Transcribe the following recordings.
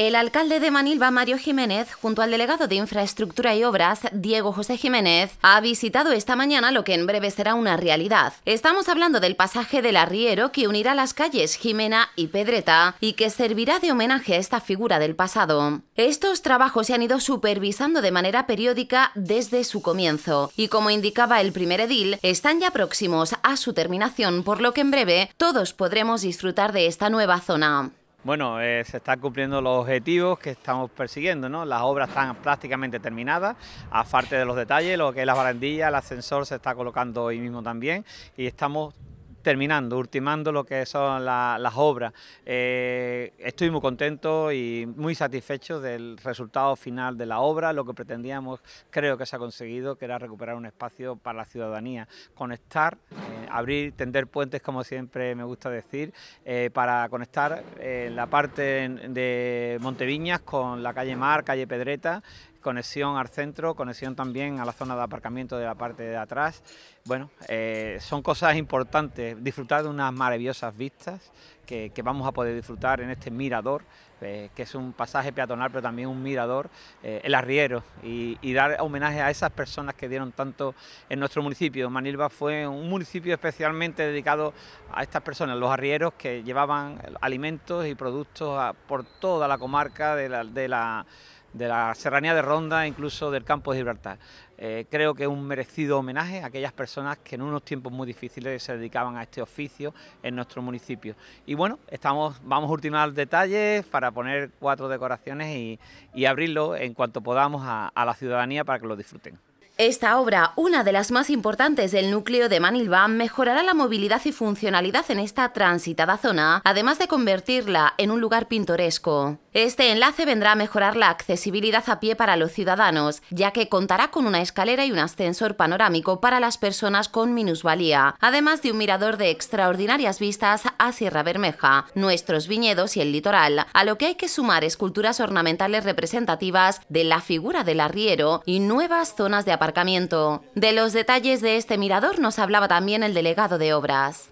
El alcalde de Manilva, Mario Jiménez, junto al delegado de Infraestructura y Obras, Diego José Jiménez, ha visitado esta mañana lo que en breve será una realidad. Estamos hablando del pasaje del arriero que unirá las calles Jimena y Pedreta y que servirá de homenaje a esta figura del pasado. Estos trabajos se han ido supervisando de manera periódica desde su comienzo y como indicaba el primer edil, están ya próximos a su terminación, por lo que en breve todos podremos disfrutar de esta nueva zona. Bueno, eh, se están cumpliendo los objetivos que estamos persiguiendo, ¿no? Las obras están prácticamente terminadas, aparte de los detalles, lo que es la barandilla, el ascensor se está colocando hoy mismo también y estamos terminando, ultimando lo que son las obras. Eh, estoy muy contento y muy satisfecho del resultado final de la obra. Lo que pretendíamos creo que se ha conseguido, que era recuperar un espacio para la ciudadanía, conectar, eh, abrir, tender puentes, como siempre me gusta decir, eh, para conectar la parte de Monteviñas con la calle Mar, calle Pedreta, conexión al centro, conexión también a la zona de aparcamiento de la parte de atrás. Bueno, eh, son cosas importantes, disfrutar de unas maravillosas vistas que, vamos a poder disfrutar en este mirador, eh, que es un pasaje peatonal, pero también un mirador, eh, el arriero, y, dar homenaje a esas personas que dieron tanto en nuestro municipio. Manilva fue un municipio especialmente dedicado a estas personas, los arrieros que llevaban alimentos y productos por toda la comarca de la de la serranía de Ronda, incluso del campo de Gibraltar. Eh, creo que es un merecido homenaje a aquellas personas que en unos tiempos muy difíciles se dedicaban a este oficio en nuestro municipio. Y bueno, estamos, vamos a ultimar detalles para poner cuatro decoraciones y, abrirlo en cuanto podamos a la ciudadanía para que lo disfruten. Esta obra, una de las más importantes del núcleo de Manilva, mejorará la movilidad y funcionalidad en esta transitada zona, además de convertirla en un lugar pintoresco. Este enlace vendrá a mejorar la accesibilidad a pie para los ciudadanos, ya que contará con una escalera y un ascensor panorámico para las personas con minusvalía, además de un mirador de extraordinarias vistas a Sierra Bermeja, nuestros viñedos y el litoral, a lo que hay que sumar esculturas ornamentales representativas de la figura del arriero y nuevas zonas de aparcamiento de los detalles de este mirador nos hablaba también el delegado de Obras.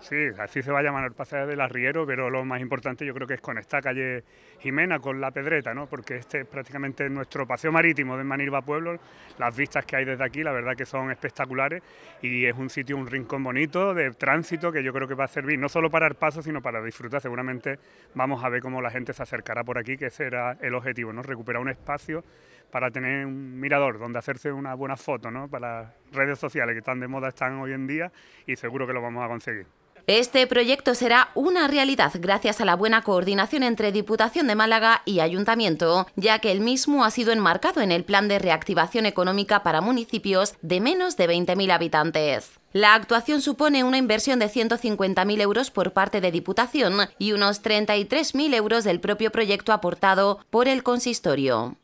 Sí, así se va a llamar el paseo del Arriero, pero lo más importante yo creo que es conectar calle Jimena con la Pedreta, ¿no? porque este es prácticamente nuestro paseo marítimo de Manirba Pueblo. Las vistas que hay desde aquí, la verdad que son espectaculares y es un sitio, un rincón bonito de tránsito que yo creo que va a servir no solo para el paso, sino para disfrutar. Seguramente vamos a ver cómo la gente se acercará por aquí, que ese era el objetivo, ¿no? recuperar un espacio para tener un mirador donde hacerse una buena foto, ¿no? Para redes sociales que tan de moda están hoy en día y seguro que lo vamos a conseguir. Este proyecto será una realidad gracias a la buena coordinación entre Diputación de Málaga y Ayuntamiento, ya que el mismo ha sido enmarcado en el Plan de Reactivación Económica para municipios de menos de 20.000 habitantes. La actuación supone una inversión de 150.000 euros por parte de Diputación y unos 33.000 euros del propio proyecto aportado por el consistorio.